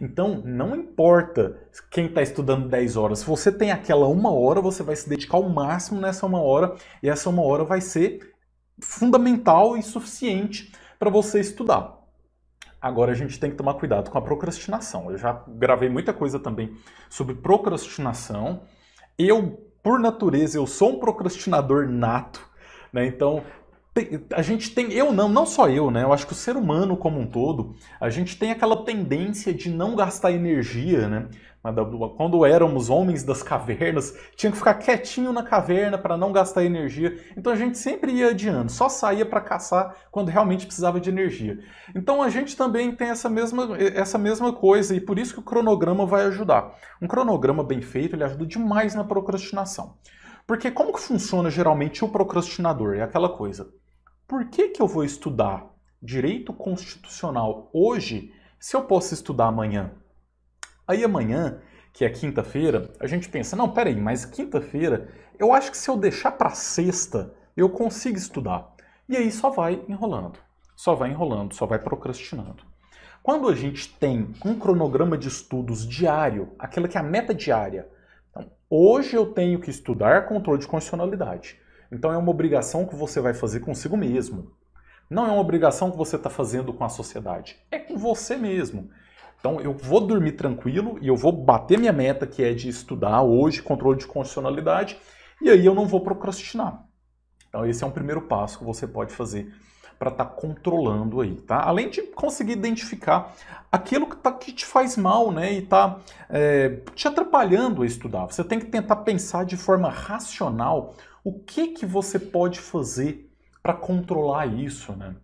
Então, não importa quem está estudando 10 horas, se você tem aquela uma hora, você vai se dedicar ao máximo nessa uma hora, e essa uma hora vai ser fundamental e suficiente para você estudar. Agora a gente tem que tomar cuidado com a procrastinação. Eu já gravei muita coisa também sobre procrastinação. Eu, por natureza, eu sou um procrastinador nato, né? Então, a gente tem, eu não, não só eu, né? Eu acho que o ser humano como um todo, a gente tem aquela tendência de não gastar energia, né? Quando éramos homens das cavernas, tinha que ficar quietinho na caverna para não gastar energia. Então a gente sempre ia adiando, só saía para caçar quando realmente precisava de energia. Então a gente também tem essa mesma, essa mesma coisa e por isso que o cronograma vai ajudar. Um cronograma bem feito, ele ajuda demais na procrastinação. Porque como que funciona geralmente o procrastinador? É aquela coisa por que, que eu vou estudar direito constitucional hoje se eu posso estudar amanhã? Aí amanhã, que é quinta-feira, a gente pensa: não, peraí, mas quinta-feira eu acho que se eu deixar para sexta eu consigo estudar. E aí só vai enrolando, só vai enrolando, só vai procrastinando. Quando a gente tem um cronograma de estudos diário, aquela que é a meta diária, então, hoje eu tenho que estudar controle de constitucionalidade. Então é uma obrigação que você vai fazer consigo mesmo. Não é uma obrigação que você está fazendo com a sociedade. É com você mesmo. Então eu vou dormir tranquilo e eu vou bater minha meta, que é de estudar hoje controle de constitucionalidade, e aí eu não vou procrastinar. Então esse é um primeiro passo que você pode fazer para estar tá controlando aí, tá? Além de conseguir identificar aquilo que, tá, que te faz mal, né? E tá é, te atrapalhando a estudar. Você tem que tentar pensar de forma racional o que que você pode fazer para controlar isso, né?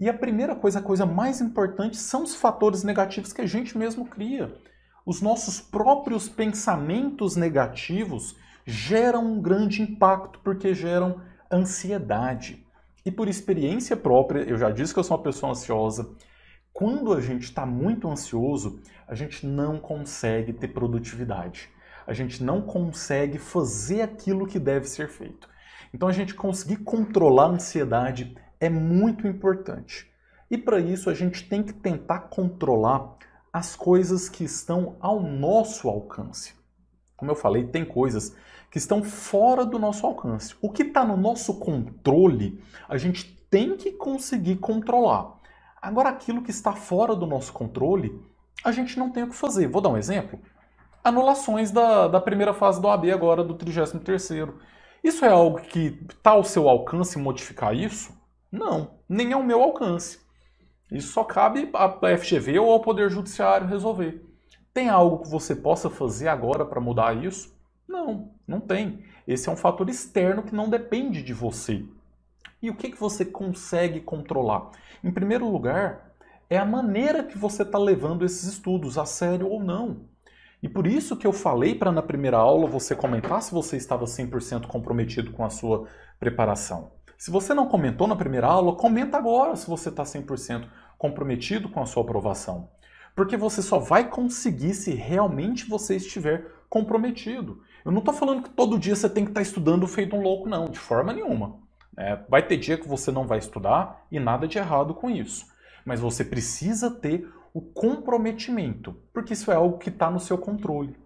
E a primeira coisa, a coisa mais importante são os fatores negativos que a gente mesmo cria. Os nossos próprios pensamentos negativos geram um grande impacto porque geram ansiedade. E por experiência própria, eu já disse que eu sou uma pessoa ansiosa. Quando a gente está muito ansioso, a gente não consegue ter produtividade. A gente não consegue fazer aquilo que deve ser feito. Então, a gente conseguir controlar a ansiedade é muito importante. E para isso, a gente tem que tentar controlar as coisas que estão ao nosso alcance. Como eu falei, tem coisas que estão fora do nosso alcance. O que está no nosso controle, a gente tem que conseguir controlar. Agora, aquilo que está fora do nosso controle, a gente não tem o que fazer. Vou dar um exemplo. Anulações da, da primeira fase do AB agora, do 33º. Isso é algo que está ao seu alcance modificar isso? Não, nem ao meu alcance. Isso só cabe à FGV ou ao Poder Judiciário resolver. Tem algo que você possa fazer agora para mudar isso? Não, não tem. Esse é um fator externo que não depende de você. E o que, que você consegue controlar? Em primeiro lugar, é a maneira que você está levando esses estudos, a sério ou não. E por isso que eu falei para na primeira aula você comentar se você estava 100% comprometido com a sua preparação. Se você não comentou na primeira aula, comenta agora se você está 100% comprometido com a sua aprovação. Porque você só vai conseguir se realmente você estiver comprometido. Eu não estou falando que todo dia você tem que estar tá estudando feito um louco, não, de forma nenhuma. É, vai ter dia que você não vai estudar e nada de errado com isso. Mas você precisa ter o comprometimento, porque isso é algo que está no seu controle.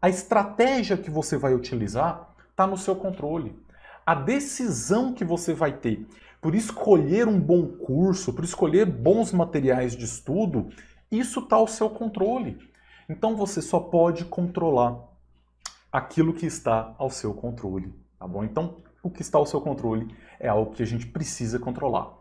A estratégia que você vai utilizar está no seu controle. A decisão que você vai ter por escolher um bom curso, por escolher bons materiais de estudo, isso está ao seu controle. Então você só pode controlar aquilo que está ao seu controle, tá bom? Então, o que está ao seu controle é algo que a gente precisa controlar.